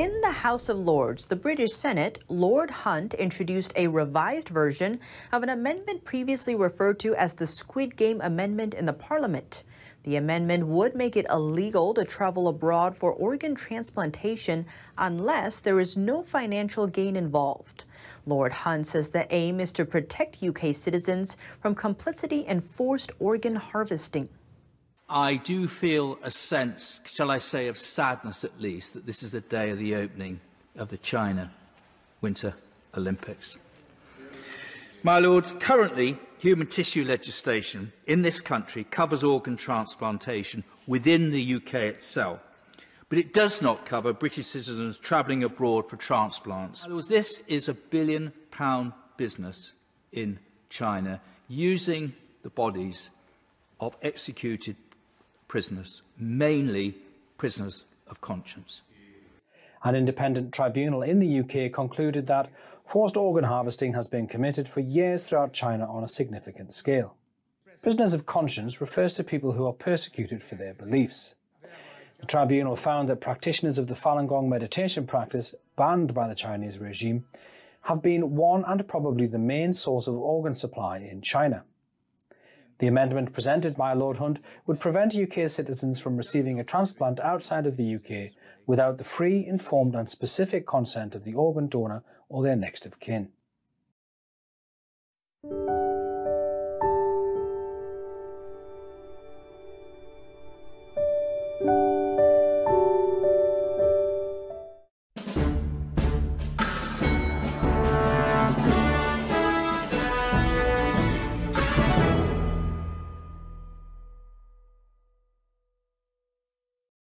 In the House of Lords, the British Senate, Lord Hunt introduced a revised version of an amendment previously referred to as the Squid Game Amendment in the Parliament. The amendment would make it illegal to travel abroad for organ transplantation unless there is no financial gain involved. Lord Hunt says the aim is to protect UK citizens from complicity in forced organ harvesting. I do feel a sense, shall I say, of sadness at least, that this is the day of the opening of the China Winter Olympics. My Lords, currently, human tissue legislation in this country covers organ transplantation within the UK itself, but it does not cover British citizens travelling abroad for transplants. Lords, this is a billion pound business in China using the bodies of executed prisoners, mainly prisoners of conscience. An independent tribunal in the UK concluded that forced organ harvesting has been committed for years throughout China on a significant scale. Prisoners of conscience refers to people who are persecuted for their beliefs. The tribunal found that practitioners of the Falun Gong meditation practice, banned by the Chinese regime, have been one and probably the main source of organ supply in China. The amendment presented by Lord Hunt would prevent UK citizens from receiving a transplant outside of the UK without the free, informed, and specific consent of the organ donor or their next of kin.